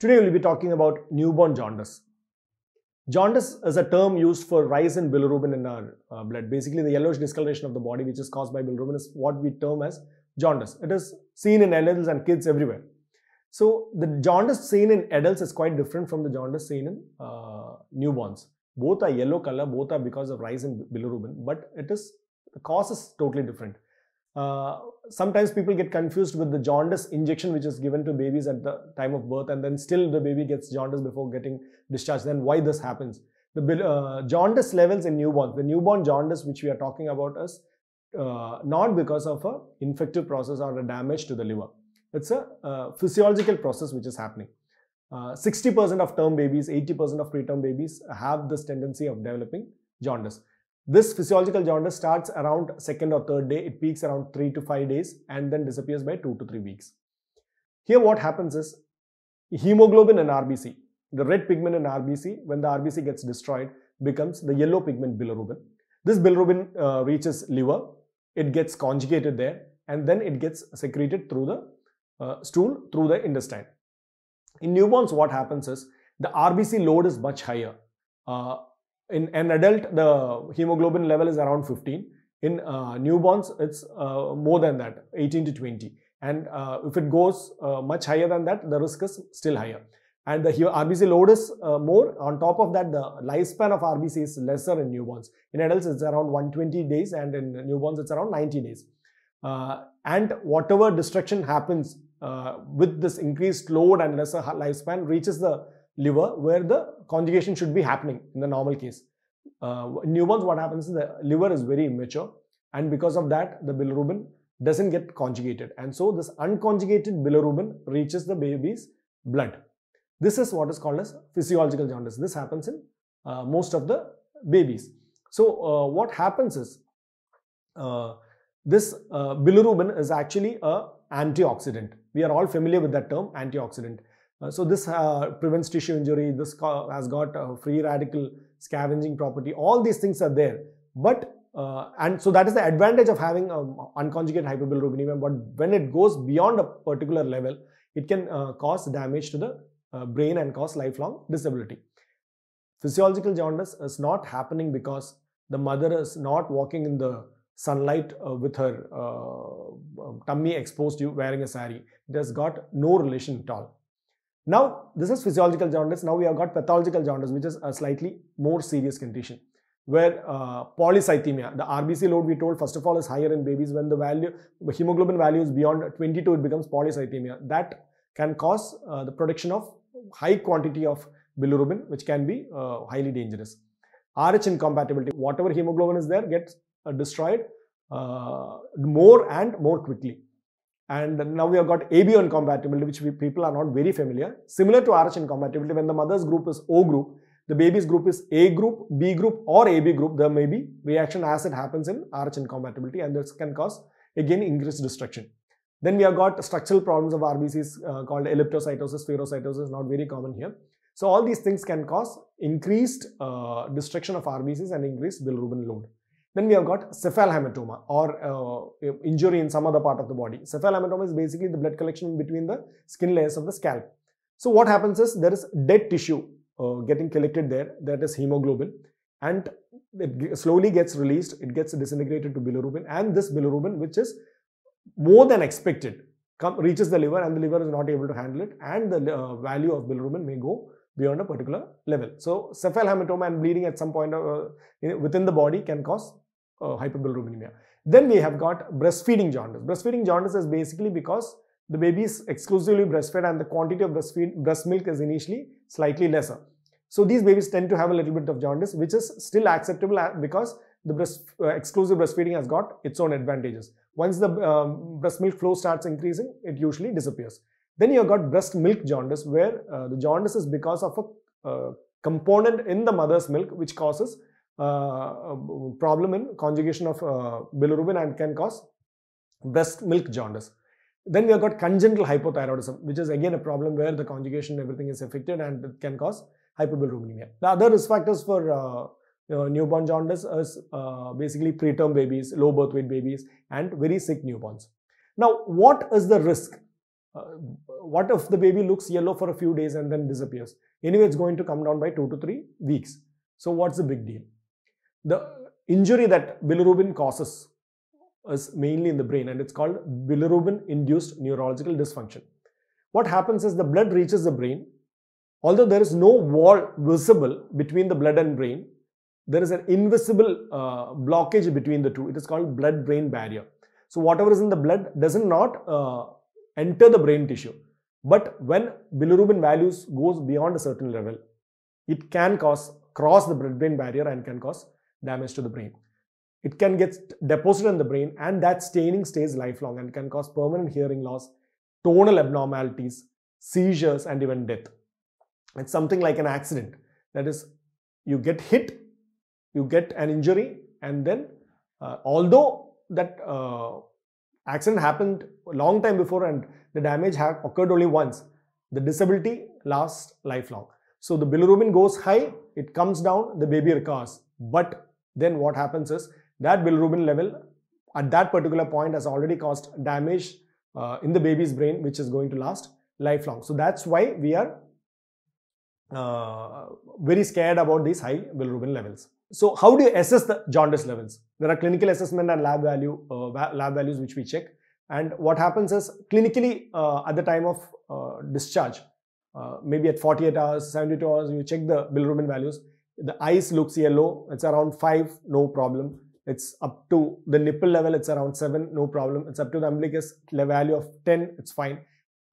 Today we'll be talking about newborn jaundice. Jaundice is a term used for rise in bilirubin in our uh, blood. Basically, the yellowish discoloration of the body which is caused by bilirubin is what we term as jaundice. It is seen in adults and kids everywhere. So the jaundice seen in adults is quite different from the jaundice seen in uh, newborns. Both are yellow color, both are because of rise in bilirubin, but it is the cause is totally different. Uh, sometimes people get confused with the jaundice injection which is given to babies at the time of birth and then still the baby gets jaundice before getting discharged then why this happens the uh, jaundice levels in newborns the newborn jaundice which we are talking about is uh, not because of a infective process or a damage to the liver it's a uh, physiological process which is happening 60% uh, of term babies 80% of preterm babies have this tendency of developing jaundice this physiological jaundice starts around second or third day. It peaks around three to five days and then disappears by two to three weeks. Here what happens is hemoglobin and RBC, the red pigment in RBC, when the RBC gets destroyed, becomes the yellow pigment bilirubin. This bilirubin uh, reaches liver, it gets conjugated there and then it gets secreted through the uh, stool, through the intestine. In newborns what happens is the RBC load is much higher. Uh, in an adult, the hemoglobin level is around 15. In uh, newborns, it's uh, more than that, 18 to 20. And uh, if it goes uh, much higher than that, the risk is still higher. And the RBC load is uh, more. On top of that, the lifespan of RBC is lesser in newborns. In adults, it's around 120 days, and in newborns, it's around 90 days. Uh, and whatever destruction happens with this increased load and lesser lifespan reaches the liver where the conjugation should be happening in the normal case. Uh, newborns, what happens is the liver is very immature and because of that, the bilirubin doesn't get conjugated. And so this unconjugated bilirubin reaches the baby's blood. This is what is called as physiological jaundice. This happens in uh, most of the babies. So uh, what happens is uh, this uh, bilirubin is actually a antioxidant. We are all familiar with that term antioxidant. Uh, so this uh, prevents tissue injury, this has got free radical scavenging property, all these things are there. But uh, and so that is the advantage of having um, unconjugated hyperbilirubinemia but when it goes beyond a particular level it can uh, cause damage to the uh, brain and cause lifelong disability physiological jaundice is not happening because the mother is not walking in the sunlight uh, with her tummy exposed to wearing a sari it has got no relation at all now, this is physiological jaundice. Now we have got pathological jaundice, which is a slightly more serious condition where uh, polycythemia, the RBC load we told first of all is higher in babies when the value, the hemoglobin value is beyond 22, it becomes polycythemia. That can cause uh, the production of high quantity of bilirubin, which can be uh, highly dangerous. RH incompatibility, whatever hemoglobin is there gets uh, destroyed uh, more and more quickly. And now we have got AB incompatibility, which we, people are not very familiar. Similar to RH incompatibility, when the mother's group is O group, the baby's group is A group, B group or AB group, there may be reaction as it happens in RH incompatibility and this can cause again increased destruction. Then we have got structural problems of RBCs uh, called elliptocytosis, spherocytosis, not very common here. So all these things can cause increased uh, destruction of RBCs and increased bilirubin load. Then we have got cephalhematoma or uh, injury in some other part of the body. cephalhematoma is basically the blood collection between the skin layers of the scalp. So what happens is there is dead tissue uh, getting collected there, that is hemoglobin, and it slowly gets released, it gets disintegrated to bilirubin and this bilirubin which is more than expected come, reaches the liver and the liver is not able to handle it and the uh, value of bilirubin may go beyond a particular level. So cephalhematoma and bleeding at some point uh, within the body can cause uh, hyperbilirubinemia. Then we have got breastfeeding jaundice. Breastfeeding jaundice is basically because the baby is exclusively breastfed and the quantity of breastfeed, breast milk is initially slightly lesser. So these babies tend to have a little bit of jaundice which is still acceptable because the breast, uh, exclusive breastfeeding has got its own advantages. Once the um, breast milk flow starts increasing, it usually disappears. Then you've got breast milk jaundice where uh, the jaundice is because of a uh, component in the mother's milk which causes uh, problem in conjugation of uh, bilirubin and can cause breast milk jaundice. Then we have got congenital hypothyroidism, which is again a problem where the conjugation everything is affected and it can cause hyperbilirubinemia. The other risk factors for uh, uh, newborn jaundice is uh, basically preterm babies, low birth weight babies, and very sick newborns. Now, what is the risk? Uh, what if the baby looks yellow for a few days and then disappears? Anyway, it's going to come down by two to three weeks. So, what's the big deal? the injury that bilirubin causes is mainly in the brain and it's called bilirubin induced neurological dysfunction. What happens is the blood reaches the brain. Although there is no wall visible between the blood and brain, there is an invisible uh, blockage between the two. It is called blood-brain barrier. So whatever is in the blood does not uh, enter the brain tissue. But when bilirubin values goes beyond a certain level, it can cause cross the blood-brain barrier and can cause damage to the brain. It can get deposited in the brain and that staining stays lifelong and can cause permanent hearing loss, tonal abnormalities, seizures and even death. It's something like an accident. That is, you get hit, you get an injury and then uh, although that uh, accident happened a long time before and the damage had occurred only once, the disability lasts lifelong. So the bilirubin goes high, it comes down, the baby recovers. But then what happens is that bilirubin level at that particular point has already caused damage uh, in the baby's brain, which is going to last lifelong. So that's why we are uh, very scared about these high bilirubin levels. So how do you assess the jaundice levels? There are clinical assessment and lab value uh, lab values which we check. And what happens is clinically uh, at the time of uh, discharge, uh, maybe at 48 hours, 72 hours, you check the bilirubin values the eyes looks yellow it's around 5 no problem it's up to the nipple level it's around 7 no problem it's up to the umbilicus value of 10 it's fine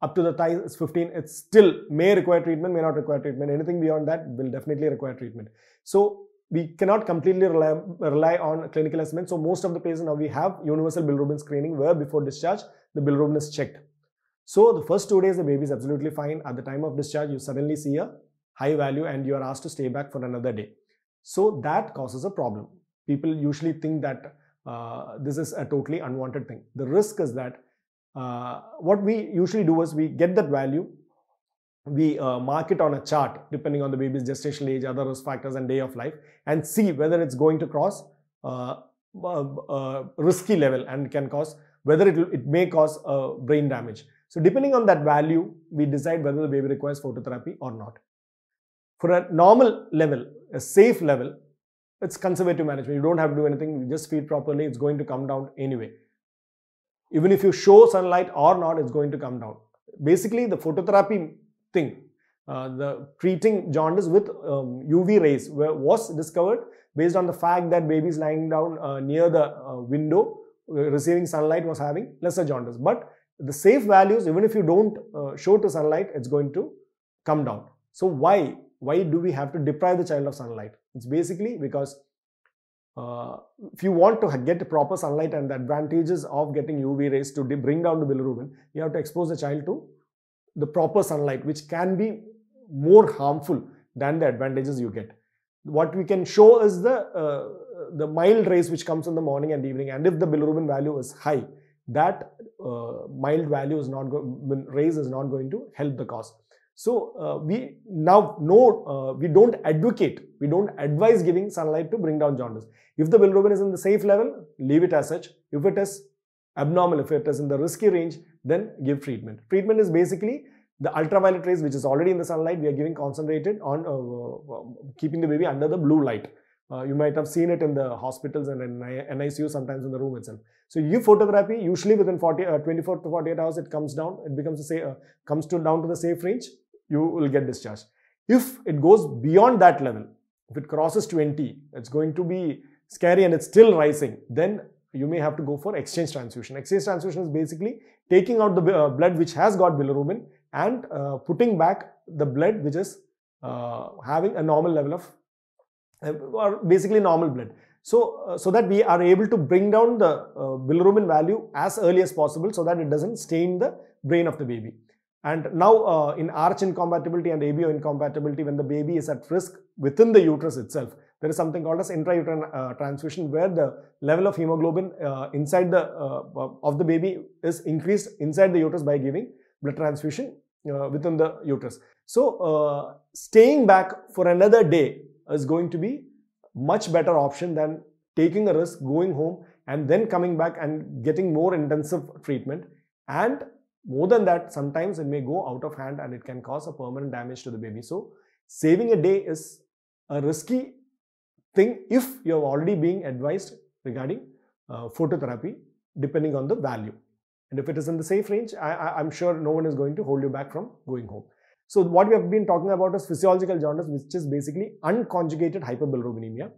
up to the thigh, it's 15 it's still may require treatment may not require treatment anything beyond that will definitely require treatment so we cannot completely rely, rely on clinical assessment so most of the patients now we have universal bilirubin screening where before discharge the bilirubin is checked so the first two days the baby is absolutely fine at the time of discharge you suddenly see a high value and you are asked to stay back for another day. So that causes a problem. People usually think that uh, this is a totally unwanted thing. The risk is that uh, what we usually do is we get that value, we uh, mark it on a chart depending on the baby's gestational age, other risk factors, and day of life, and see whether it's going to cross a uh, uh, uh, risky level and can cause whether it, it may cause brain damage. So depending on that value, we decide whether the baby requires phototherapy or not for a normal level, a safe level, it's conservative management. You don't have to do anything. You just feed properly. It's going to come down anyway. Even if you show sunlight or not, it's going to come down. Basically, the phototherapy thing, uh, the treating jaundice with um, UV rays was discovered based on the fact that babies lying down uh, near the uh, window uh, receiving sunlight was having lesser jaundice. But the safe values, even if you don't uh, show to sunlight, it's going to come down. So why why do we have to deprive the child of sunlight? It's basically because uh, if you want to get proper sunlight and the advantages of getting UV rays to bring down the bilirubin, you have to expose the child to the proper sunlight, which can be more harmful than the advantages you get. What we can show is the uh, the mild rays which comes in the morning and evening, and if the bilirubin value is high, that uh, mild value is not rays is not going to help the cause. So uh, we now know, uh, we don't advocate, we don't advise giving sunlight to bring down jaundice. If the bilirubin is in the safe level, leave it as such. If it is abnormal, if it is in the risky range, then give treatment. Treatment is basically the ultraviolet rays which is already in the sunlight, we are giving concentrated on uh, uh keeping the baby under the blue light. Uh, you might have seen it in the hospitals and in NICU, sometimes in the room itself. So you photography usually within 40, uh, 24 to 48 hours, it comes down. It becomes a say, uh, comes to down to the safe range you will get discharged. If it goes beyond that level, if it crosses 20, it's going to be scary and it's still rising, then you may have to go for exchange transfusion. Exchange transfusion is basically taking out the uh, blood which has got bilirubin and uh, putting back the blood which is uh, having a normal level of uh, or basically normal blood. So, uh, so that we are able to bring down the uh, bilirubin value as early as possible so that it doesn't stain the brain of the baby. And now uh, in arch incompatibility and ABO incompatibility, when the baby is at risk within the uterus itself, there is something called as intrauterine uh, transfusion where the level of hemoglobin uh, inside the uh, uh, of the baby is increased inside the uterus by giving blood transfusion uh, within the uterus. So staying back for another day is going to be much better option than taking a risk, going home and then coming back and getting more intensive treatment and more than that, sometimes it may go out of hand and it can cause a permanent damage to the baby. So saving a day is a risky thing if you are already being advised regarding uh, phototherapy depending on the value. And if it is in the safe range, I, am sure no one is going to hold you back from going home. So what we have been talking about is physiological jaundice, which is basically unconjugated hyperbilirubinemia.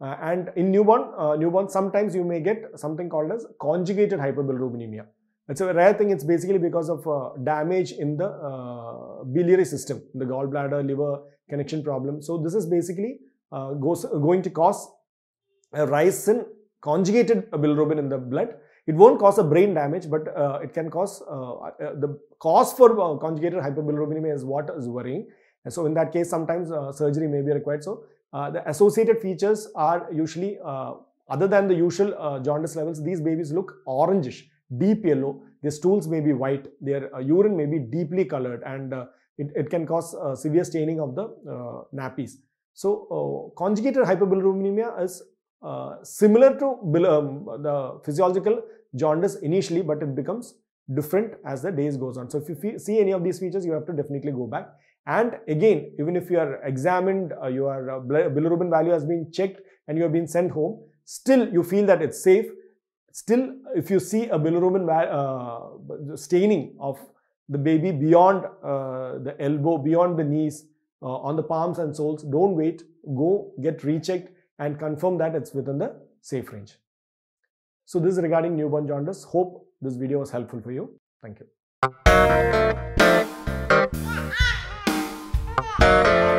Uh, and in newborn, uh, newborn, sometimes you may get something called as conjugated hyperbilirubinemia. It's a rare thing. It's basically because of uh, damage in the uh, biliary system, the gallbladder, liver connection problem. So this is basically uh, goes, going to cause a rise in conjugated bilirubin in the blood. It won't cause a brain damage, but uh, it can cause uh, uh, the cause for conjugated hyperbilirubinemia is what is worrying. And so in that case, sometimes surgery may be required. So the associated features are usually other than the usual jaundice levels. These babies look orangish deep yellow. the stools may be white. Their uh, urine may be deeply colored and uh, it, it can cause uh, severe staining of the uh, nappies. So uh, conjugated hyperbilirubinemia is uh, similar to um, the physiological jaundice initially, but it becomes different as the days goes on. So if you see any of these features, you have to definitely go back. And again, even if you are examined, your bilirubin value has been checked and you have been sent home, still you feel that it's safe, Still, if you see a bilirubin uh, staining of the baby beyond uh, the elbow, beyond the knees, uh, on the palms and soles, don't wait. Go get rechecked and confirm that it's within the safe range. So this is regarding newborn jaundice. Hope this video was helpful for you. Thank you.